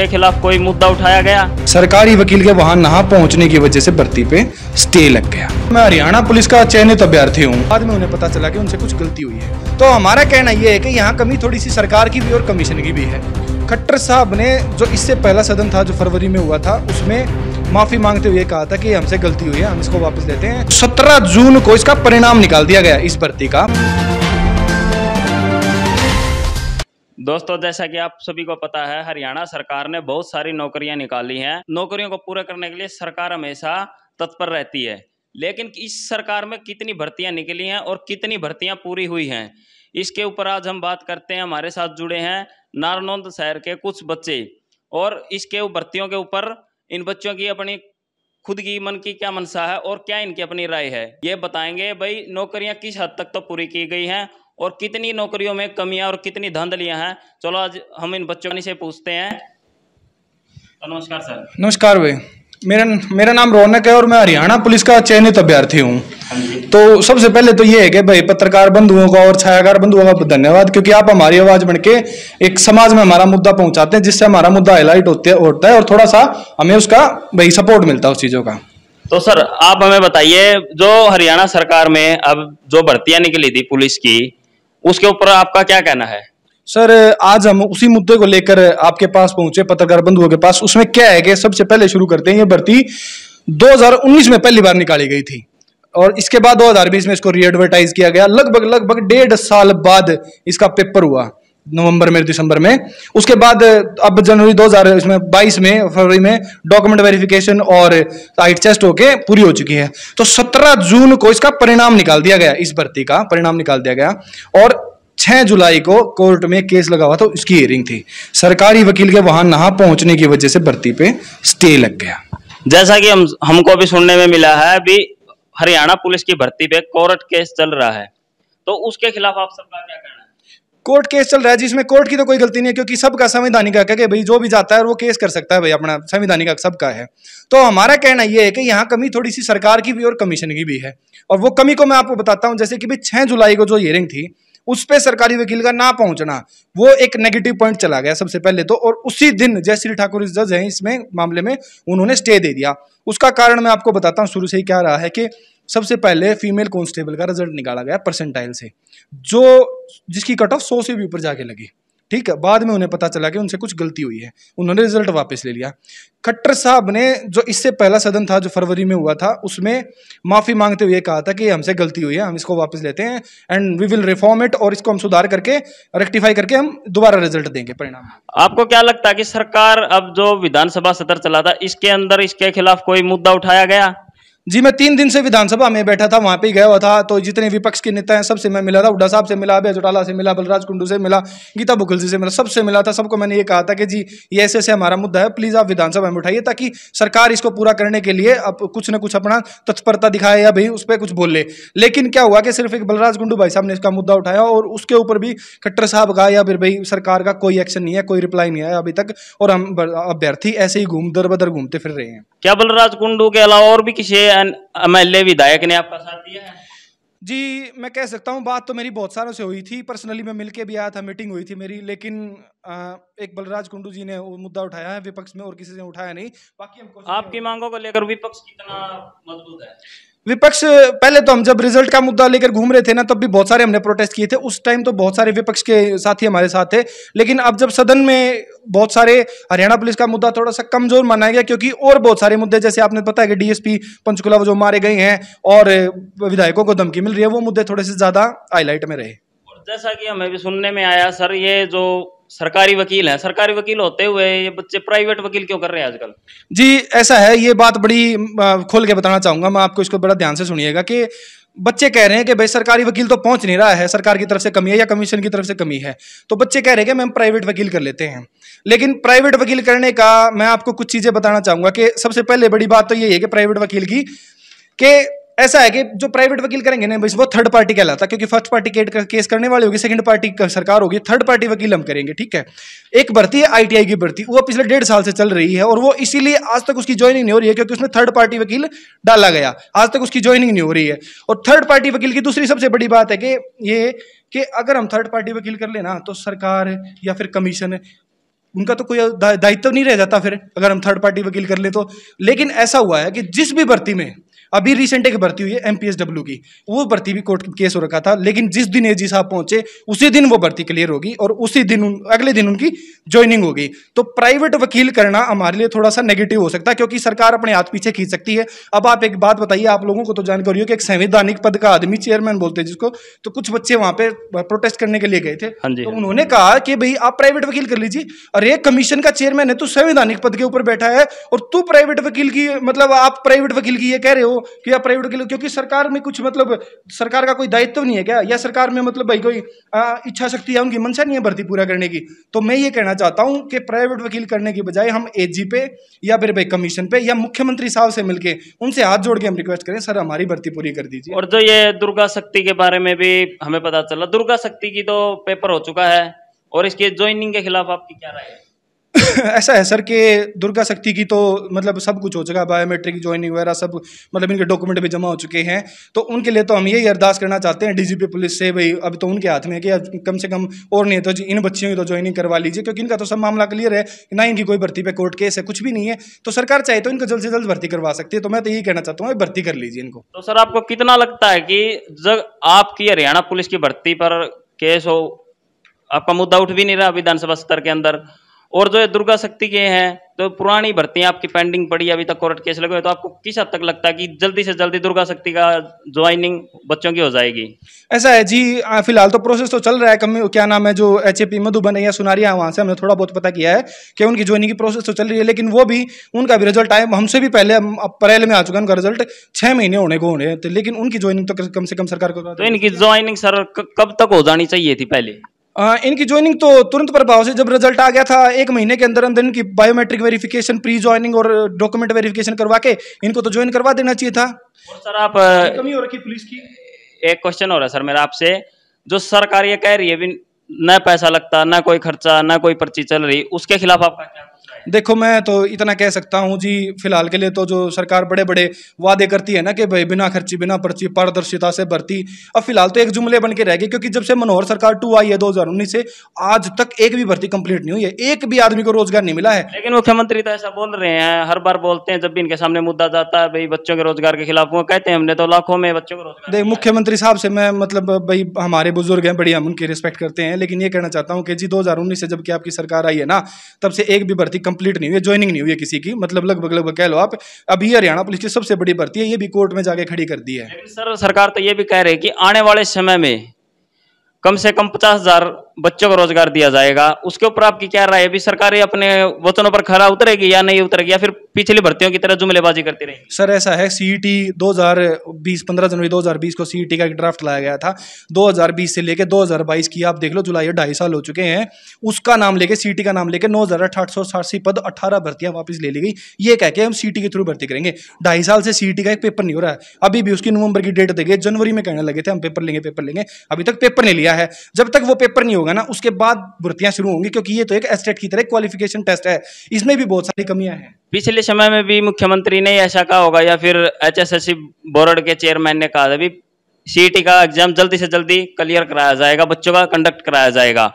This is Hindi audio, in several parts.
के खिलाफ कोई मुद्दा उठाया गया सरकारी वकील के वहाँ नहा पहुँचने की वजह से भर्ती पे स्टे लग गया मैं हरियाणा पुलिस का चयनित अभ्यर्थी हूँ बाद में उन्हें पता चला कि उनसे कुछ गलती हुई है तो हमारा कहना ये है कि यहाँ कमी थोड़ी सी सरकार की भी और कमीशन की भी है खट्टर साहब ने जो इससे पहला सदन था जो फरवरी में हुआ था उसमें माफी मांगते हुए कहा था कि हमसे गलती हुई है हम इसको वापस लेते हैं 17 जून को इसका परिणाम निकाल दिया गया इस भर्ती का दोस्तों जैसा कि आप सभी को पता है हरियाणा सरकार ने बहुत सारी नौकरियां निकाली हैं नौकरियों को पूरा करने के लिए सरकार हमेशा तत्पर रहती है लेकिन इस सरकार में कितनी भर्तियां निकली हैं और कितनी भर्तियां पूरी हुई हैं इसके ऊपर आज हम बात करते हैं हमारे साथ जुड़े हैं नारनौंद शहर के कुछ बच्चे और इसके भर्तियों के ऊपर इन बच्चों की अपनी खुद की मन की क्या मनसा है और क्या इनकी अपनी राय है ये बताएंगे भाई नौकरियां किस हद तक तो पूरी की गई हैं और कितनी नौकरियों में कमियां और कितनी धांधलियां हैं चलो आज हम इन बच्चों से पूछते हैं तो नमस्कार सर नमस्कार भाई मेरा मेरा नाम रौनक है और मैं हरियाणा पुलिस का चयनित अभ्यर्थी हूँ हाँ तो सबसे पहले तो ये है कि भाई पत्रकार बंधुओं का और छायाकार बंधुओं का धन्यवाद क्योंकि आप हमारी आवाज बन के एक समाज में हमारा मुद्दा पहुंचाते हैं जिससे हमारा मुद्दा हाईलाइट होते होता है और थोड़ा सा हमें उसका भाई सपोर्ट मिलता है उस चीज़ों का तो सर आप हमें बताइए जो हरियाणा सरकार में अब जो भर्तियां निकली थी पुलिस की उसके ऊपर आपका क्या कहना है सर आज हम उसी मुद्दे को लेकर आपके पास पहुंचे पत्रकार बंधुओं के पास उसमें क्या है कि सबसे पहले शुरू करते हैं ये भर्ती 2019 में पहली बार निकाली गई थी और इसके बाद 2020 में इसको रीएडवर्टाइज किया गया लगभग लगभग डेढ़ साल बाद इसका पेपर हुआ नवंबर में दिसंबर में उसके बाद अब जनवरी 2022 इसमें बाईस में फरवरी में डॉक्यूमेंट वेरिफिकेशन और आइट टेस्ट होके पूरी हो चुकी है तो 17 जून को इसका परिणाम निकाल दिया गया इस भर्ती का परिणाम निकाल दिया गया और 6 जुलाई को कोर्ट में केस लगा हुआ था उसकी तो हियरिंग थी सरकारी वकील के वहां नहा पहुंचने की वजह से भर्ती पे स्टे लग गया जैसा कि हम हमको अभी सुनने में मिला है अभी हरियाणा पुलिस की भर्ती पे कोर्ट केस चल रहा है तो उसके खिलाफ आप सरकार क्या कोर्ट केस चल रहा है जिसमें कोर्ट की तो कोई गलती नहीं है क्योंकि सबका संवैधानिक हक है कि भाई जो भी जाता है वो केस कर सकता है भाई अपना संवैधानिक हक सबका है तो हमारा कहना ये है कि यहाँ कमी थोड़ी सी सरकार की भी और कमीशन की भी है और वो कमी को मैं आपको बताता हूँ जैसे कि भाई छः जुलाई को जो हियरिंग थी उस पर सरकारी वकील का ना पहुंचना वो एक नेगेटिव पॉइंट चला गया सबसे पहले तो और उसी दिन जय श्री ठाकुर जज हैं इसमें मामले में उन्होंने स्टे दे दिया उसका कारण मैं आपको बताता हूँ शुरू से ही क्या रहा है कि सबसे पहले फीमेल कॉन्स्टेबल का रिजल्ट निकाला गया परसेंटाइल से जो जिसकी कट ऑफ सौ से भी ऊपर जाके लगी ठीक है बाद में उन्हें पता चला कि उनसे कुछ गलती हुई है उन्होंने रिजल्ट वापस ले लिया खट्टर साहब ने जो इससे पहला सदन था जो फरवरी में हुआ था उसमें माफ़ी मांगते हुए कहा था कि हमसे गलती हुई है हम इसको वापस लेते हैं and we will reform it और इसको हम सुधार करके रेक्टिफाई करके हम दोबारा रिजल्ट देंगे परिणाम आपको क्या लगता है कि सरकार अब जो विधानसभा सत्र चला था इसके अंदर इसके खिलाफ कोई मुद्दा उठाया गया जी मैं तीन दिन से विधानसभा में बैठा था वहाँ पे गया हुआ था तो जितने विपक्ष के नेता हैं सबसे मैं मिला था उड्डा साहब से मिला अभय चौटाला से मिला बलराज कुंडू से मिला गीता बुखलजी से मिला सबसे मिला था सबको मैंने ये कहा था कि जी ये ऐसे ऐसे हमारा मुद्दा है प्लीज़ आप विधानसभा में उठाइए ताकि सरकार इसको पूरा करने के लिए अब कुछ ना कुछ अपना तत्परता दिखाए या भाई उस पर कुछ ले लेकिन क्या हुआ कि सिर्फ एक बलराज गुंडू भाई साहब ने इसका मुद्दा उठाया और उसके ऊपर भी खट्टर साहब का या फिर भाई सरकार का कोई एक्शन नहीं है कोई रिप्लाई नहीं आया अभी तक और हम अभ्यर्थी ऐसे ही घूम दर बदर घूमते फिर रहे हैं क्या बलराज कुंडू के अलावा और भी किसी एमएलए विधायक ने आपका साथ दिया है जी मैं कह सकता हूँ बात तो मेरी बहुत सारों से हुई थी पर्सनली मैं मिलके भी आया था मीटिंग हुई थी मेरी लेकिन आ, एक बलराज कुंडू जी ने वो मुद्दा उठाया है विपक्ष में और किसी ने उठाया नहीं बाकी आपकी मांगों को लेकर विपक्ष कितना मजबूत है विपक्ष पहले तो हम जब रिजल्ट का मुद्दा लेकर घूम रहे थे ना तब भी बहुत सारे हमने प्रोटेस्ट किए थे उस टाइम तो बहुत सारे विपक्ष के साथी हमारे साथ थे लेकिन अब जब सदन में बहुत सारे हरियाणा पुलिस का मुद्दा थोड़ा सा कमजोर माना गया क्योंकि और बहुत सारे मुद्दे जैसे आपने पता है कि डीएसपी पंचकुला जो मारे गए हैं और विधायकों को धमकी मिल रही है वो मुद्दे थोड़े से ज्यादा हाईलाइट में रहे जैसा कि हमें भी सुनने में आया सर ये जो सरकारी वकील हैं सरकारी वकील होते हुए ये बच्चे प्राइवेट वकील क्यों कर रहे हैं आजकल जी ऐसा है ये बात बड़ी खोल के बताना चाहूंगा मैं आपको इसको बड़ा ध्यान से सुनिएगा कि बच्चे कह रहे हैं कि भाई सरकारी वकील तो पहुंच नहीं रहा है सरकार की तरफ से कमी है या कमीशन की तरफ से कमी है तो बच्चे कह रहे हैं कि मैम प्राइवेट वकील कर लेते हैं लेकिन प्राइवेट वकील करने का मैं आपको कुछ चीज़ें बताना चाहूंगा कि सबसे पहले बड़ी बात तो ये है कि प्राइवेट वकील की कि ऐसा है कि जो प्राइवेट वकील करेंगे ना भाई वो थर्ड पार्टी कहलाता क्योंकि फर्स्ट पार्टी केट का केस करने वाले होगी सेकंड पार्टी सरकार होगी थर्ड पार्टी वकील हम करेंगे ठीक है एक भर्ती है आईटीआई की भर्ती वो पिछले डेढ़ साल से चल रही है और वो इसीलिए आज तक उसकी ज्वाइनिंग नहीं हो रही है क्योंकि उसमें थर्ड पार्टी वकील डाला गया आज तक उसकी ज्वाइनिंग नहीं हो रही है और थर्ड पार्टी वकील की दूसरी सबसे बड़ी बात है कि ये कि अगर हम थर्ड पार्टी वकील कर लेना तो सरकार या फिर कमीशन उनका तो कोई दायित्व नहीं रह जाता फिर अगर हम थर्ड पार्टी वकील कर ले तो लेकिन ऐसा हुआ है कि जिस भी भर्ती में अभी रिसेंट एक भर्ती हुई है एम पी एस डब्ल्यू की वो भर्ती भी कोर्ट केस हो रखा था लेकिन जिस दिन ए साहब पहुंचे उसी दिन वो भर्ती क्लियर होगी और उसी दिन उन, अगले दिन उनकी ज्वाइनिंग होगी तो प्राइवेट वकील करना हमारे लिए थोड़ा सा नेगेटिव हो सकता है क्योंकि सरकार अपने हाथ पीछे खींच सकती है अब आप एक बात बताइए आप लोगों को तो जानकारी हो कि एक संवैधानिक पद का आदमी चेयरमैन बोलते हैं जिसको तो कुछ बच्चे वहां पे प्रोटेस्ट करने के लिए गए थे हाँ तो हाँ उन्होंने कहा कि भाई आप प्राइवेट वकील कर लीजिए अरे कमीशन का चेयरमैन है तू तो संवैधानिक पद के ऊपर बैठा है और तू प्राइवेट वकील की मतलब आप प्राइवेट वकील की ये कह रहे हो कि क्रिया प्राइवेट के लिए क्योंकि सरकार में कुछ मतलब सरकार का कोई दायित्व नहीं है क्या या सरकार में मतलब भाई कोई इच्छा शक्ति है उनकी मंशा नहीं है भर्ती पूरा करने की तो मैं ये कहना चाहता हूँ कि प्राइवेट वकील करने की बजाय हम ए पे या फिर भाई कमीशन पे या मुख्यमंत्री साहब से मिलकर उनसे हाथ जोड़ के हम रिक्वेस्ट करें सर हमारी भर्ती पूरी कर दीजिए और जो ये दुर्गा शक्ति के बारे में भी हमें पता चला दुर्गा शक्ति की तो पेपर हो चुका है और इसके ज्वाइनिंग के खिलाफ आपकी क्या राय है ऐसा है सर कि दुर्गा शक्ति की तो मतलब सब कुछ हो चुका है बायोमेट्रिक ज्वाइनिंग वगैरह सब मतलब इनके डॉक्यूमेंट भी जमा हो चुके हैं तो उनके लिए तो हम यही अरदास करना चाहते हैं डीजीपी पुलिस से भाई अभी तो उनके हाथ में कि कम से कम और नहीं तो इन बच्चियों की तो ज्वाइनिंग करवा लीजिए क्योंकि इनका तो सब मामला क्लियर है ना इनकी कोई भर्ती पे कोर्ट केस है कुछ भी नहीं है तो सरकार चाहे तो इनको जल्द से जल्द भर्ती करवा सकती है तो मैं तो यही कहना चाहता हूँ भर्ती कर लीजिए इनको तो सर आपको कितना लगता है कि जब आपकी हरियाणा पुलिस की भर्ती पर केस हो आपका मुद्दा उठ भी नहीं रहा विधानसभा स्तर के अंदर और जो है दुर्गा शक्ति के हैं तो पुरानी भर्ती आपकी पेंडिंग पड़ी अभी तक कोर्ट केस लगे हुए तो आपको किस हद तक लगता है कि जल्दी से जल्दी दुर्गा शक्ति का ज्वाइनिंग बच्चों की हो जाएगी ऐसा है जी फिलहाल तो प्रोसेस तो चल रहा है कम क्या नाम है जो एच ए पी मधुबन है या सुनारिया वहाँ से हमने थोड़ा बहुत पता किया है कि उनकी ज्वाइनिंग की प्रोसेस तो चल रही है लेकिन वो भी उनका भी रिजल्ट आए हमसे भी पहले अप्रैल में आ चुका उनका रिजल्ट छः महीने होने को होने तो लेकिन उनकी ज्वाइनिंग तो कम से कम सरकार को तो इनकी ज्वाइनिंग सर कब तक हो जानी चाहिए थी पहले आ, इनकी ज्वाइनिंग तो तुरंत प्रभाव से जब रिजल्ट आ गया था एक महीने के अंदर अंदर इनकी बायोमेट्रिक वेरिफिकेशन प्री ज्वाइनिंग और डॉक्यूमेंट वेरिफिकेशन करवा के इनको तो ज्वाइन करवा देना चाहिए था सर आप कमी हो रखी पुलिस की एक क्वेश्चन हो रहा है सर मेरा आपसे जो सरकार ये कह रही है न पैसा लगता न कोई खर्चा न कोई पर्ची चल रही उसके खिलाफ आपका क्या देखो मैं तो इतना कह सकता हूँ जी फिलहाल के लिए तो जो सरकार बड़े बड़े वादे करती है ना कि भाई बिना खर्ची बिना पर्ची पारदर्शिता से भर्ती अब फिलहाल तो एक जुमले बन के रह गए क्योंकि जब से मनोहर सरकार टू आई है दो से आज तक एक भी भर्ती कंप्लीट नहीं हुई है एक भी आदमी को रोजगार नहीं मिला है लेकिन मुख्यमंत्री तो ऐसा बोल रहे हैं हर बार बोलते हैं जब भी इनके सामने मुद्दा जाता है भाई बच्चों के रोजगार के खिलाफ वो कहते हैं हमने तो लाखों में बच्चों को रोजगार देख मुख्यमंत्री साहब से मैं मतलब भाई हमारे बुजुर्ग हैं बड़ी हम उनकी रिस्पेक्ट करते हैं लेकिन ये कहना चाहता हूँ कि जी दो से जबकि आपकी सरकार आई है ना तब से एक भी भर्ती कंप्लीट नहीं हुई है ज्वाइनिंग नहीं हुई है किसी की मतलब लगभग लगभग कह लो आप अभी हरियाणा पुलिस की सबसे बड़ी भर्ती है ये भी कोर्ट में जाके खड़ी कर दी है सर सरकार तो ये भी कह रही है कि आने वाले समय में कम से कम पचास हजार बच्चों को रोजगार दिया जाएगा उसके ऊपर आपकी क्या राय है अभी सरकार अपने वतनों पर खरा उतरेगी या नहीं उतरेगी या फिर पिछली भर्तियों की तरह जुमलेबाजी करती रहेगी सर ऐसा है सीईटी 2020 15 जनवरी 2020 को सीईटी e का एक ड्राफ्ट लाया गया था 2020 से लेकर 2022 की आप देख लो जुलाई ढाई साल हो चुके हैं उसका नाम लेके टी e का नाम लेके नौ पद अठारह भर्तियां वापस ले ली गई ये कह के हम टी e के थ्रू भर्ती करेंगे ढाई साल से सीईटी का एक पेपर नहीं हो रहा है अभी भी उसकी नवंबर की डेट दे जनवरी में कहने लगे थे हम पेपर लेंगे पेपर लेंगे अभी तक पेपर नहीं लिया है जब तक वो पेपर नहीं होगा होगा ना उसके बाद भर्तियां शुरू होंगी क्योंकि ये तो एक एस्टेट की तरह क्वालिफिकेशन टेस्ट है इसमें भी बहुत सारी कमियां हैं पिछले समय में भी मुख्यमंत्री ने ऐसा कहा होगा या फिर एच बोर्ड के चेयरमैन ने कहा था भी सीटी का एग्जाम जल्दी से जल्दी क्लियर कराया जाएगा बच्चों का कंडक्ट कराया जाएगा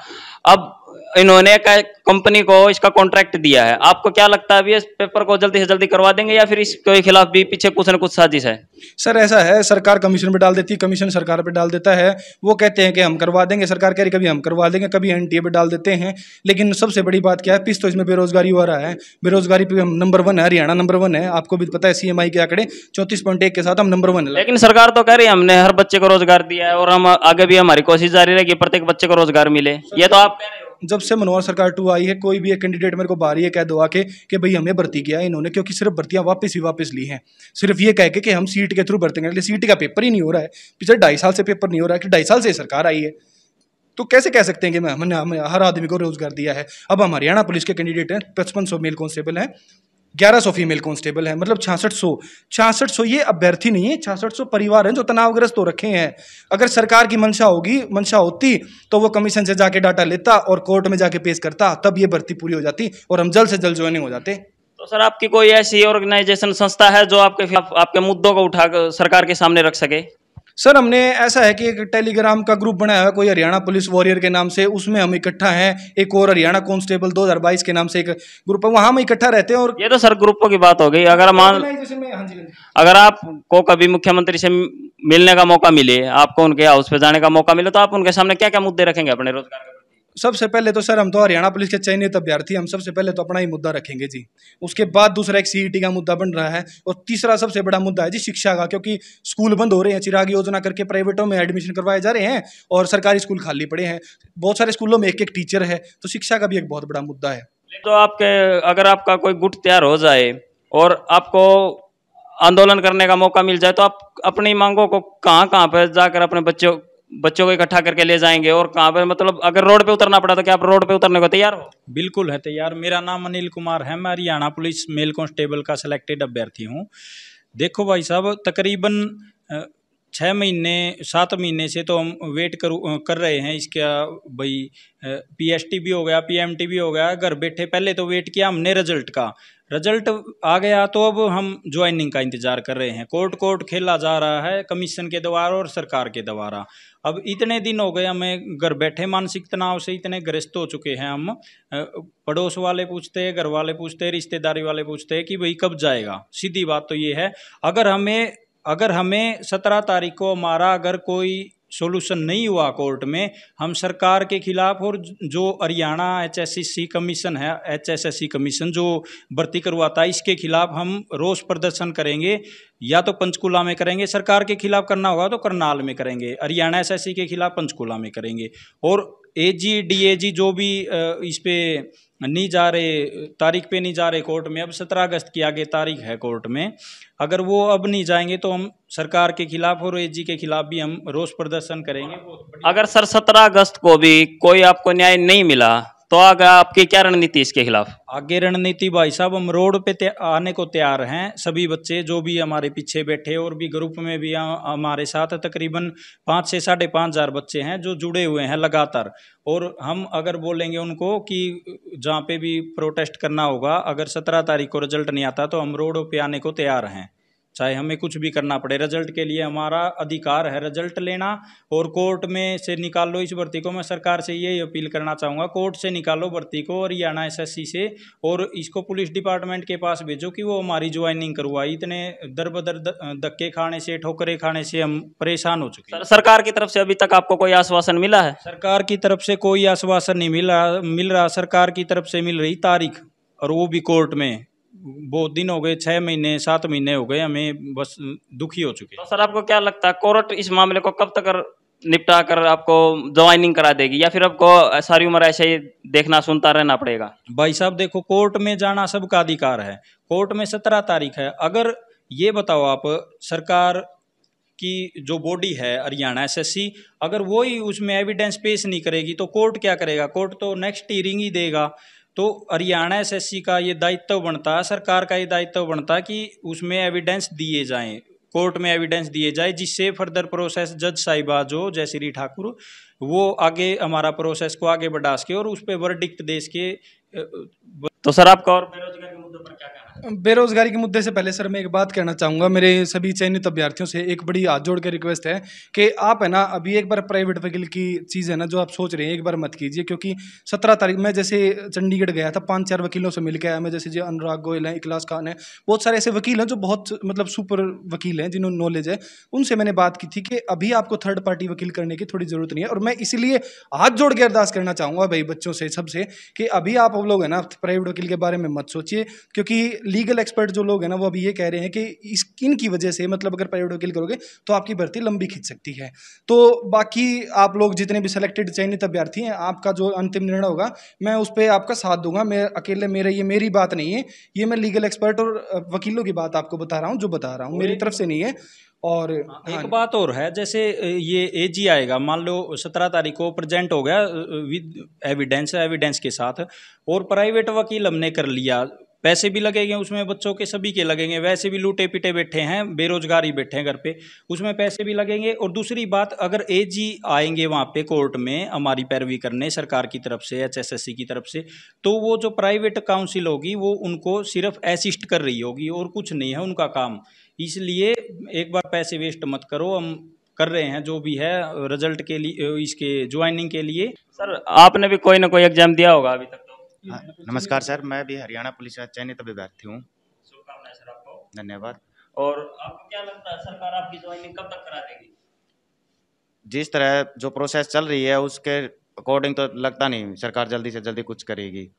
अब इन्होंने कंपनी को इसका कॉन्ट्रैक्ट दिया है आपको क्या लगता है अभी इस पेपर को जल्दी से जल्दी करवा देंगे या फिर इसके खिलाफ भी पीछे कुछ ना कुछ साजिश है सर ऐसा है सरकार कमीशन पे डाल देती है कमीशन सरकार पे डाल देता है वो कहते हैं कि हम करवा देंगे सरकार कह रही कभी हम करवा देंगे कभी एन पे डाल देते हैं लेकिन सबसे बड़ी बात क्या है पिछ तो इसमें बेरोजगारी हो रहा है बेरोजगारी पे हम नंबर वन है हरियाणा नंबर वन है आपको भी पता है आई के आंकड़े चौंतीस पॉइंट एक के साथ हम नंबर वन है लेकिन सरकार तो कह रही है हमने हर बच्चे को रोजगार दिया है और हम आगे भी हमारी कोशिश जारी रहेगी प्रत्येक बच्चे को रोजगार मिले ये तो आप कह रहे जब से मनोहर सरकार टू आई है कोई भी एक कैंडिडेट मेरे को बाहर ये कह दो आके कि भाई हमें भर्ती किया है इन्होंने क्योंकि सिर्फ भर्तियाँ वापस ही वापस ली हैं सिर्फ ये कह के कि हम सीट के थ्रू भर्ती करेंगे सीट का पेपर ही नहीं हो रहा है पिछले ढाई साल से पेपर नहीं हो रहा है कि ढाई साल से सरकार आई है तो कैसे कह सकते हैं कि मैं हमने हर आदमी को रोजगार दिया है अब हम हरियाणा पुलिस के कैंडिडेट हैं पचपन सौ मेल कॉन्स्टेबल हैं ग्यारह सौ फीमेल कॉन्स्टेबल है मतलब छियासठ सौ छियासठ सौ ये अभ्यर्थी नहीं है छियासठ सौ परिवार हैं जो तनावग्रस्त हो रखे हैं अगर सरकार की मंशा होगी मंशा होती तो वो कमीशन से जाके डाटा लेता और कोर्ट में जाके पेश करता तब ये भर्ती पूरी हो जाती और हम जल्द से जल्द ज्वाइनिंग हो जाते तो सर आपकी कोई ऐसी ऑर्गेनाइजेशन संस्था है जो आपके आप, आपके मुद्दों को उठा सरकार के सामने रख सके सर हमने ऐसा है कि एक टेलीग्राम का ग्रुप बनाया हुआ है कोई हरियाणा पुलिस वॉरियर के नाम से उसमें हम इकट्ठा हैं एक और हरियाणा कांस्टेबल 2022 के नाम से एक ग्रुप है वहां हम इकट्ठा रहते हैं और ये तो सर ग्रुपों की बात हो गई अगर मान हाँ हाँ अगर आपको कभी मुख्यमंत्री से मिलने का मौका मिले आपको उनके हाउस पे जाने का मौका मिले तो आप उनके सामने क्या क्या मुद्दे रखेंगे अपने रोजगार सबसे पहले तो सर हम तो हरियाणा पुलिस के चयनित अभ्यर्थी हम सबसे पहले तो अपना ही मुद्दा रखेंगे जी उसके बाद दूसरा एक सी e का मुद्दा बन रहा है और तीसरा सबसे बड़ा मुद्दा है जी शिक्षा का क्योंकि स्कूल बंद हो रहे हैं चिराग योजना करके प्राइवेटों में एडमिशन करवाए जा रहे हैं और सरकारी स्कूल खाली पड़े हैं बहुत सारे स्कूलों में एक एक टीचर है तो शिक्षा का भी एक बहुत बड़ा मुद्दा है तो आपके अगर आपका कोई गुट तैयार हो जाए और आपको आंदोलन करने का मौका मिल जाए तो आप अपनी मांगों को कहाँ कहाँ पर जाकर अपने बच्चों बच्चों को इकट्ठा करके ले जाएंगे और कहाँ पे मतलब अगर रोड पे उतरना पड़ा तो क्या आप रोड पे उतरने को तैयार हो बिल्कुल है तैयार मेरा नाम अनिल कुमार है मैं हरियाणा पुलिस मेल कांस्टेबल का सिलेक्टेड अभ्यर्थी हूँ देखो भाई साहब तकरीबन छः महीने सात महीने से तो हम वेट करूँ कर रहे हैं इसका भाई पी एस टी भी हो गया पी एम टी भी हो गया घर बैठे पहले तो वेट किया हमने रिजल्ट का रिजल्ट आ गया तो अब हम ज्वाइनिंग का इंतज़ार कर रहे हैं कोर्ट कोर्ट खेला जा रहा है कमीशन के द्वारा और सरकार के द्वारा अब इतने दिन हो गए हमें घर बैठे मानसिक तनाव से इतने ग्रस्त हो चुके हैं हम पड़ोस वाले पूछते हैं घर वाले पूछते हैं रिश्तेदारी वाले पूछते हैं कि भाई कब जाएगा सीधी बात तो ये है अगर हमें अगर हमें सत्रह तारीख को हमारा अगर कोई सोल्यूशन नहीं हुआ कोर्ट में हम सरकार के खिलाफ और जो हरियाणा एचएससी कमीशन है एचएसएससी कमीशन जो भर्ती करवाता है इसके खिलाफ हम रोष प्रदर्शन करेंगे या तो पंचकूला में करेंगे सरकार के खिलाफ करना होगा तो करनाल में करेंगे हरियाणा एसएससी के खिलाफ पंचकूला में करेंगे और एजी डीएजी जो भी इस पर नहीं जा रहे तारीख पे नहीं जा रहे कोर्ट में अब सत्रह अगस्त की आगे तारीख है कोर्ट में अगर वो अब नहीं जाएंगे तो हम सरकार के खिलाफ और ए के खिलाफ भी हम रोष प्रदर्शन करेंगे अगर सर सत्रह अगस्त को भी कोई आपको न्याय नहीं मिला तो आगे आपकी क्या रणनीति इसके खिलाफ आगे रणनीति भाई साहब हम रोड पे आने को तैयार हैं सभी बच्चे जो भी हमारे पीछे बैठे और भी ग्रुप में भी हमारे साथ तकरीबन पाँच से साढ़े पाँच हज़ार बच्चे हैं जो जुड़े हुए हैं लगातार और हम अगर बोलेंगे उनको कि जहाँ पे भी प्रोटेस्ट करना होगा अगर सत्रह तारीख को रिजल्ट नहीं आता तो हम रोड पे आने को तैयार हैं चाहे हमें कुछ भी करना पड़े रिजल्ट के लिए हमारा अधिकार है रिजल्ट लेना और कोर्ट में से निकाल लो इस भर्ती को मैं सरकार से यही अपील करना चाहूँगा कोर्ट से निकालो भर्ती को हरियाणा एसएससी से और इसको पुलिस डिपार्टमेंट के पास भेजो कि वो हमारी ज्वाइनिंग करवाई इतने दर बदर धक्के खाने से ठोकरे खाने से हम परेशान हो चुके हैं सरकार की तरफ से अभी तक आपको कोई आश्वासन मिला है सरकार की तरफ से कोई आश्वासन नहीं मिला मिल रहा सरकार की तरफ से मिल रही तारीख और वो भी कोर्ट में बहुत दिन हो गए छः महीने सात महीने हो गए हमें बस दुखी हो चुके तो सर आपको क्या लगता है कोर्ट इस मामले को कब तक निपटा कर आपको ज्वाइनिंग करा देगी या फिर आपको सारी उम्र ऐसे ही देखना सुनता रहना पड़ेगा भाई साहब देखो कोर्ट में जाना सबका अधिकार है कोर्ट में सत्रह तारीख है अगर ये बताओ आप सरकार की जो बॉडी है हरियाणा एसएससी अगर वो ही उसमें एविडेंस पेश नहीं करेगी तो कोर्ट क्या करेगा कोर्ट तो नेक्स्ट हियरिंग ही देगा तो हरियाणा एस का ये दायित्व बनता है सरकार का ये दायित्व बनता कि उसमें एविडेंस दिए जाएं कोर्ट में एविडेंस दिए जाए जिससे फर्दर प्रोसेस जज साहिबा जो जयश्री ठाकुर वो आगे हमारा प्रोसेस को आगे बढ़ा सके और उस पर वर्डिक्ट दे के तो सर आपका और बेरोजगारी के मुद्दे पर क्या बेरोजगारी के मुद्दे से पहले सर मैं एक बात कहना चाहूँगा मेरे सभी चयनित अभ्यर्थियों से एक बड़ी हाथ जोड़ के रिक्वेस्ट है कि आप है ना अभी एक बार प्राइवेट वकील की चीज़ है ना जो आप सोच रहे हैं एक बार मत कीजिए क्योंकि सत्रह तारीख में जैसे चंडीगढ़ गया था पाँच चार वकीलों से मिल के आया मैं जैसे जो अनुराग गोयल हैं इकलास खान है बहुत सारे ऐसे वकील हैं जो बहुत मतलब सुपर वकील हैं जिन्होंने नॉलेज है उनसे मैंने बात की थी कि अभी आपको थर्ड पार्टी वकील करने की थोड़ी ज़रूरत नहीं है और मैं इसीलिए हाथ जोड़ के अरदास करना चाहूँगा भाई बच्चों से सबसे कि अभी आप लोग है ना प्राइवेट वकील के बारे में मत सोचिए क्योंकि लीगल एक्सपर्ट जो लोग हैं ना वो अभी ये कह रहे हैं कि इस की वजह से मतलब अगर वकील करोगे तो आपकी भर्ती लंबी खींच सकती है तो बाकी आप लोग जितने भी सिलेक्टेड चयनित अभ्यर्थी हैं आपका जो अंतिम निर्णय होगा मैं उस पर आपका साथ दूंगा मैं अकेले मेरे ये मेरी बात नहीं है ये मैं लीगल एक्सपर्ट और वकीलों की बात आपको बता रहा हूँ जो बता रहा हूँ मेरी तरफ से नहीं है और हाँ, एक हाँ। बात और है जैसे ये एजी आएगा मान लो सत्रह तारीख को प्रेजेंट हो गया विद एविडेंस एविडेंस के साथ और प्राइवेट वकील हमने कर लिया पैसे भी लगेंगे उसमें बच्चों के सभी के लगेंगे वैसे भी लूटे पिटे बैठे हैं बेरोजगारी बैठे हैं घर पे उसमें पैसे भी लगेंगे और दूसरी बात अगर ए जी आएंगे वहाँ पे कोर्ट में हमारी पैरवी करने सरकार की तरफ से एचएसएससी की तरफ से तो वो जो प्राइवेट काउंसिल होगी वो उनको सिर्फ असिस्ट कर रही होगी और कुछ नहीं है उनका काम इसलिए एक बार पैसे वेस्ट मत करो हम कर रहे हैं जो भी है रिजल्ट के लिए इसके ज्वाइनिंग के लिए सर आपने भी कोई ना कोई एग्जाम दिया होगा अभी तक हाँ, नमस्कार सर मैं भी हरियाणा पुलिस का चयनित अभ्यर्थी हूँ धन्यवाद और आपको क्या लगता है सरकार आपकी ज्वाइनिंग कब तक करा देगी जिस तरह जो प्रोसेस चल रही है उसके अकॉर्डिंग तो लगता नहीं सरकार जल्दी से जल्दी कुछ करेगी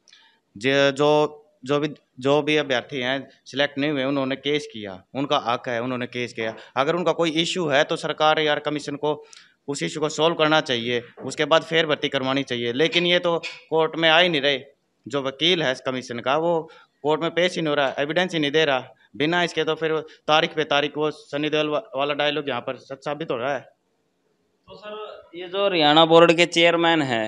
जो जो जो भी जो भी अभ्यर्थी हैं सिलेक्ट नहीं हुए उन्होंने केस किया उनका हक है उन्होंने केस किया अगर उनका कोई इशू है तो सरकार या कमीशन को उस इशू को सॉल्व करना चाहिए उसके बाद फेर भर्ती करवानी चाहिए लेकिन ये तो कोर्ट में आ ही नहीं रहे जो वकील है इस कमीशन का वो कोर्ट में पेश ही नहीं हो रहा एविडेंस ही नहीं दे रहा बिना इसके तो फिर तारीख पे तारीख वो सनी देओल वाला डायलॉग यहाँ पर सच साबित हो रहा है तो सर ये जो हरियाणा बोर्ड के चेयरमैन है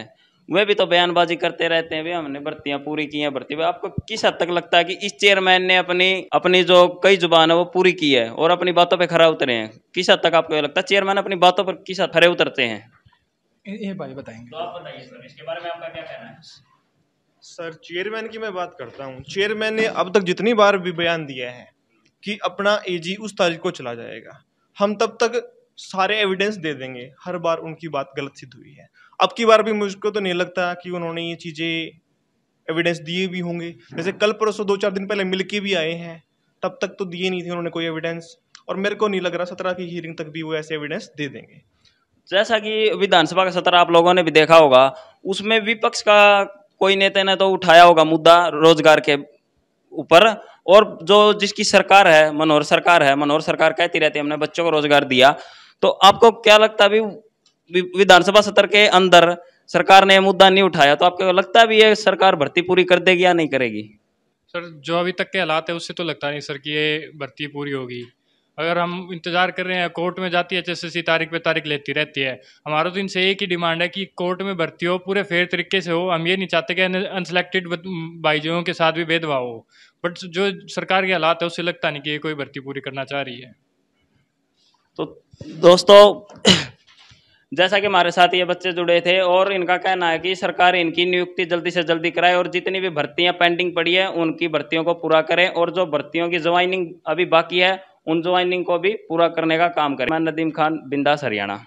वे भी तो बयानबाजी करते रहते हैं भाई हमने भर्तियाँ पूरी की हैं भर्ती आपको किस हद तक लगता है कि इस चेयरमैन ने अपनी अपनी जो कई जुबान है वो पूरी की है और अपनी बातों पर खरा उतरे हैं किस हद तक आपको लगता है चेयरमैन अपनी बातों पर किस हद खरे उतरते हैं ये भाई बताएंगे तो आप बताइए सर इसके बारे में आपका क्या कहना है सर चेयरमैन की मैं बात करता हूँ चेयरमैन ने अब तक जितनी बार भी बयान दिया है कि अपना एजी उस तारीख को चला जाएगा हम तब तक सारे एविडेंस दे देंगे हर बार उनकी बात गलत सिद्ध हुई है अब की बार भी मुझको तो नहीं लगता कि उन्होंने ये चीज़ें एविडेंस दिए भी होंगे जैसे कल परसों दो चार दिन पहले मिल के भी आए हैं तब तक तो दिए नहीं थे उन्होंने कोई एविडेंस और मेरे को नहीं लग रहा सत्रह की हियरिंग तक भी वो ऐसे एविडेंस दे देंगे जैसा कि विधानसभा का सत्र आप लोगों ने भी देखा होगा उसमें विपक्ष का कोई नेता ने तो उठाया होगा मुद्दा रोजगार के ऊपर और जो जिसकी सरकार है मनोहर सरकार है मनोहर सरकार कहती रहती है हमने बच्चों को रोजगार दिया तो आपको क्या लगता है विधानसभा सत्र के अंदर सरकार ने मुद्दा नहीं उठाया तो आपको लगता है भी ये सरकार भर्ती पूरी कर देगी या नहीं करेगी सर जो अभी तक के हालात है उससे तो लगता नहीं सर कि ये भर्ती पूरी होगी अगर हम इंतज़ार कर रहे हैं कोर्ट में जाती है एच तारीख पे तारीख लेती रहती है हमारा तो इनसे एक ही डिमांड है कि कोर्ट में भर्ती हो पूरे फेयर तरीके से हो हम ये नहीं चाहते कि अनसेलेक्टेड भाईजों के साथ भी भेदभाव हो बट जो सरकार के हालात है उससे लगता नहीं कि ये कोई भर्ती पूरी करना चाह रही है तो दोस्तों जैसा कि हमारे साथ ये बच्चे जुड़े थे और इनका कहना है कि सरकार इनकी नियुक्ति जल्दी से जल्दी कराए और जितनी भी भर्तियां पेंडिंग पड़ी है उनकी भर्तियों को पूरा करें और जो भर्तियों की ज्वाइनिंग अभी बाकी है उन ज्वाइनिंग को भी पूरा करने का काम करें मैं नदीम खान बिंदास हरियाणा